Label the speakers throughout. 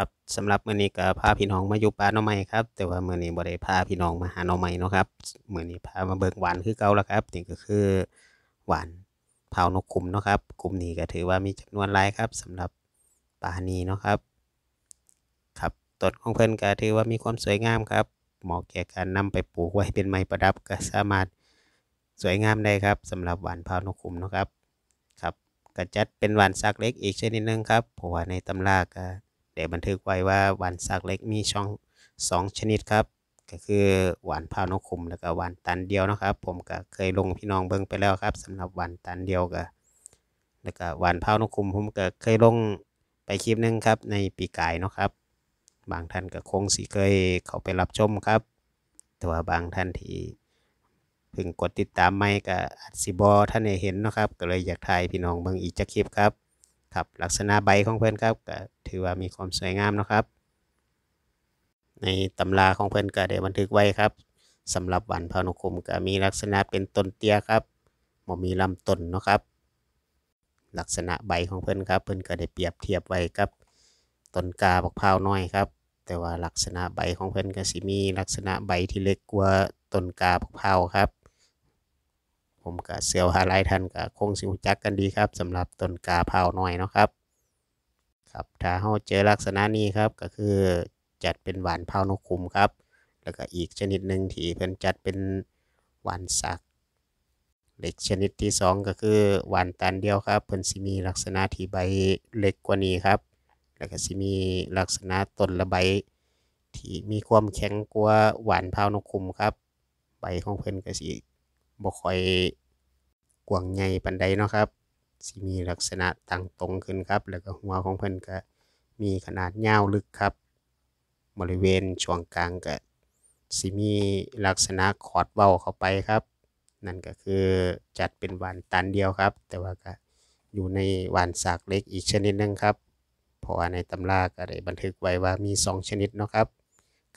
Speaker 1: ครับสำหรับมื้อนี้ก็พาพี่น้องมาอยู่ป่าหน้อไม้ครับแต่ว่ามื้อนี้บ่ได้พาพี่น้องมาหาหน้อไม้เนาะครับมื้อนี้พามาเบิ่งหวานคือเก่าแล้วครับ นี่ก็คือ หวานเผานกคุมเนาะครับ กลุ่มนี้ก็ถือว่ามีจำนวนหลายครับ สำหรับป่านี้เนาะครับครับต้นของเพิ่นก็ถือว่ามีความสวยงามครับเหมาะแก่การนำไปปลูกไว้เป็นไม้ประดับก็สามารถสวยงามได้ครับ สำหรับหวานเผานกคุมเนาะครับ ครับก็จัดเป็นหวานซักเล็กอีกชนิดนึงครับเพราะว่าในตำราก็แต่บันทึกไว้ว่าหวานซากเล็กมีช่องสองชนิดครับ ก็คือหวานพาวนกขุมแล้วก็หวานตันเดียวนะครับ ผมก็เคยลงพี่น้องเบิ้งไปแล้วครับ สำหรับหวานตันเดียวกับแล้วก็ หวานพาวนกขุมผมก็เคยลงไปคลิปนึงครับ ในปีกายเนาะครับ บางท่านก็คงสิเคยเขาไปรับชมครับ แต่ว่าบางท่านที่เพิ่งกดติดตามไม่ก็อาจสิบอท่านเห็นนะครับก็เลยอยากถ่ายพี่น้องเบิ้งอีกจักคลิปครับครับลักษณะใบของเพื่อนครับก็ถือว่ามีความสวยงามนะครับ ในตำราของเพื่อนก็ได้บันทึกไว้ครับสำหรับหวานพานุคุมก็มีลักษณะเป็นต้นเตี้ยครับมมีลำต้นนะครับ ลักษณะใบของเพื่อนครับเพื่อนก็ได้เปรียบเทียบไว้ครับต้นกาบักพาวน้อยครับ แต่ว่าลักษณะใบของเพื่อนก็สิมีลักษณะใบที่เล็กกว่าต้นกาบักพาวครับผมกับเซียวฮาไลทันกับคงสิวจักกันดีครับสำหรับต้นกาเผาหน่อยเนาะครับครับ ถ้าเขาเจอลักษณะนี้ครับก็คือจัดเป็นหวานเผานกคุมครับ แล้วก็อีกชนิดหนึ่งที่เพิ่นจัดเป็นหวานสัก เล็กชนิดที่ 2 ก็คือหวานตันเดียวครับเพิ่นสิมีลักษณะที่ใบเล็กกว่านี้ครับ แล้วก็สิมีลักษณะต้นละใบที่มีความแข็งกว่าหวานเผานกคุมครับ ใบของเพิ่นก็สิบ่ค่อยกว้างใหญ่ปานใดเนาะครับสิมีลักษณะตั้งตรงขึ้นครับ แล้วก็หัวของเพิ่นก็ มีขนาดยาวลึกครับ บริเวณช่วงกลางก็สิมีลักษณะขอดเบ้าเข้าไปครับ นั่นก็คือจัดเป็นวานตันเดียวครับ แต่ว่าก็อยู่ในวานสากเล็กอีกชนิดนึงครับเพราะว่าในตำราก็ได้บันทึกไว้ว่ามี 2 ชนิดเนาะครับ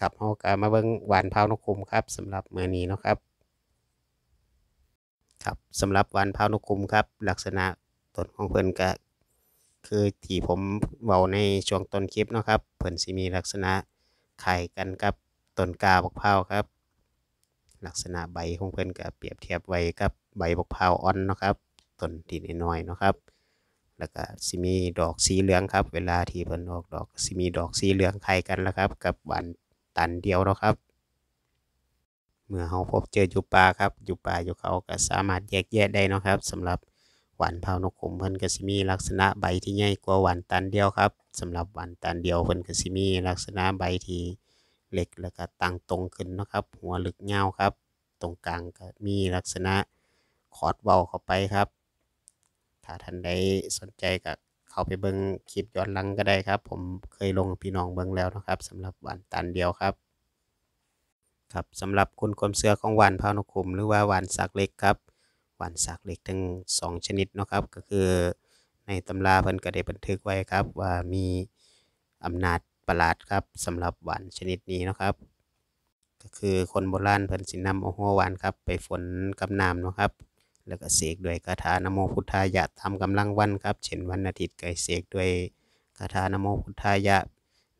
Speaker 1: กับเฮาก็มาเบิ่งวานพาวนกคุมครับสำหรับมื้อนี้เนาะครับครับสำหรับวันพานุคุมครับ ลักษณะต้นของเพิ่นก็คือที่ผมเบาในช่วงต้นคลิปนะครับเพิ่นสีมีลักษณะไข่กันกับต้นกาบกเพาครับ ลักษณะใบของเพิ่นก็เปรียบเทียบไว้กับใบบกเพาอ่อนนะครับต้นที่น้อยๆนะครับ แล้วก็สีมีดอกสีเหลืองครับ เวลาที่เพิ่นออกดอกสีมีดอกสีเหลืองไข่กันแล้วครับ กับวันตันเดียวนะครับเมื่อเขาพบเจออยู่ป่าครับอยู่ป่าอยู่เขาก็สามารถแยกแยะได้นะครับ สำหรับหวานเผานกขมเพิ่นกะสิมี ลักษณะใบที่ใหญ่กว่าหวานตันเดียวครับ สำหรับหวานตันเดียวเพิ่นกะสิมี ลักษณะใบที่เล็กแล้วก็ตั้งตรงขึ้นนะครับ หัวลึกเงาครับ ตรงกลางก็มีลักษณะคอร์ดเบาเข้าไปครับถ้าท่านใดสนใจก็เข้าไปเบิ้งคลิปย้อนหลังก็ได้ครับ ผมเคยลงพี่น้องเบิ้งแล้วนะครับสำหรับหวานตันเดียวครับครับสำหรับคุณความเสือของหวานพานุคุมหรือว่าหวานสักเล็กครับหวานสักเล็กทั้ง2 ชนิดนะครับ ก็คือในตำราเพิ่นก็ได้บันทึกไว้ครับว่ามีอำนาจประหลาดครับสำหรับหวานชนิดนี้นะครับ ก็คือคนโบราณเพิ่นสินำโอหัวหวานครับไปฝนกับน้ำนะครับ แล้วก็เสกด้วยคาถานโมพุทธายะทำกำลังวันครับ เช่นวันอาทิตย์ก็เสกด้วยคาถานโมพุทธายะ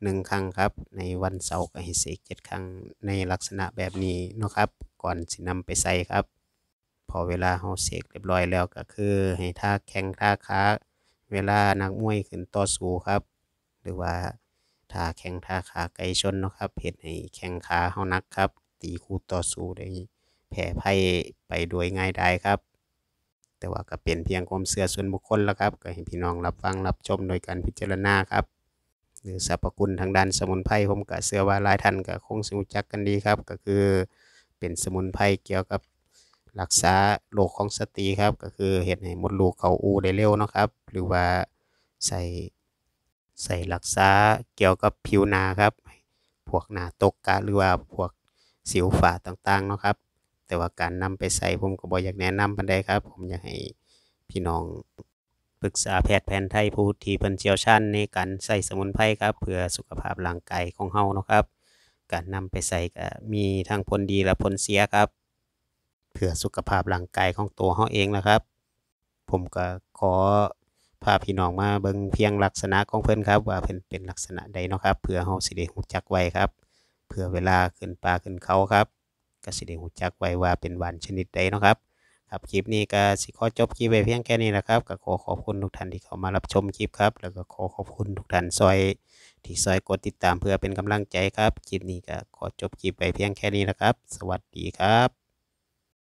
Speaker 1: หนึ่งครั้งครับในวันเสาร์ก็ให้เสกเจ็ดครั้งในลักษณะแบบนี้นะครับก่อนสินำไปใส่ครับ พอเวลาเฮาเสกเรียบร้อยแล้วก็คือ ให้ท่าแข้งท่าขาเวลานักมวยขึ้นต่อสู้ครับหรือว่าท่าแข้งท่าขาไกลชนนะครับเื่อให้แข้งขาเฮานักครับตีคู่ต่อสู้ได้แผ่ไพ่ไปโดยง่ายได้ครับ แต่ว่าก็เป็นเพียงความเสื่อส่วนบุคคลแล้วครับก็ให้พี่น้องรับฟังรับชมโดยการพิจารณาครับหรือสรรพคุณทางด้านสมุนไพรผมก็เสื้อว่าหลายท่านก็คงสูจักกันดีครับก็คือเป็นสมุนไพรเกี่ยวกับรักษา โรคของสตรีครับก็คือเห็นให้มดลูกเขาอูได้เร็วนะครับ หรือว่าใส่ใส่รักษาเกี่ยวกับผิวหนาครับพวกหนาตกกะหรือว่าพวกสิวฝาต่างๆนะครับ แต่ว่าการนำไปใส่ผมก็บอกอยากแนะนำปันไดครับ ผมอยากให้พี่น้องปรึกษาแพทย์แผนไทยผู้ที่เป็นเชี่ยวชาญในการใส่สมุนไพรครับ เพื่อสุขภาพร่างกายของเฮาเนาะครับ การนำไปใส่ก็มีทั้งผลดีและผลเสียครับ เพื่อสุขภาพร่างกายของตัวเฮาเองนะครับ ผมก็ขอพาพี่น้องมาเบิ่งเพียงลักษณะของเพิ่นครับว่าเพิ่นเป็นลักษณะใดเนาะครับ เพื่อเฮาสิได้รู้จักไว้ครับ เพื่อเวลาขึ้นปลาขึ้นเขาครับก็สิได้รู้จักไว้ว่าเป็นหวานชนิดใดเนาะครับครับคลิปนี้ก็สิขอจบคลิปไปเพียงแค่นี้นะครับ ก็ขอขอบคุณทุกท่านที่เข้ามารับชมคลิปครับแล้วก็ขอขอบคุณทุกท่านซอย ที่ซอยกดติดตามเพื่อเป็นกำลังใจครับคลิปนี้ก็ขอจบคลิปไปเพียงแค่นี้นะครับ สวัสดีครับ